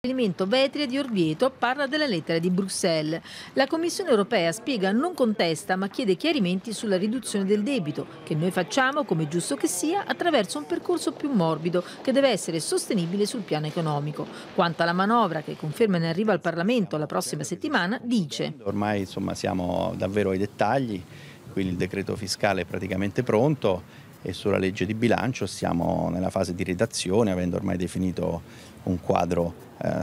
L'esperimento Vetria di Orvieto parla della lettera di Bruxelles. La Commissione europea spiega non contesta ma chiede chiarimenti sulla riduzione del debito che noi facciamo, come giusto che sia, attraverso un percorso più morbido che deve essere sostenibile sul piano economico. Quanto alla manovra che conferma ne arriva al Parlamento la prossima settimana, dice Ormai insomma, siamo davvero ai dettagli, quindi il decreto fiscale è praticamente pronto e sulla legge di bilancio siamo nella fase di redazione avendo ormai definito un quadro eh,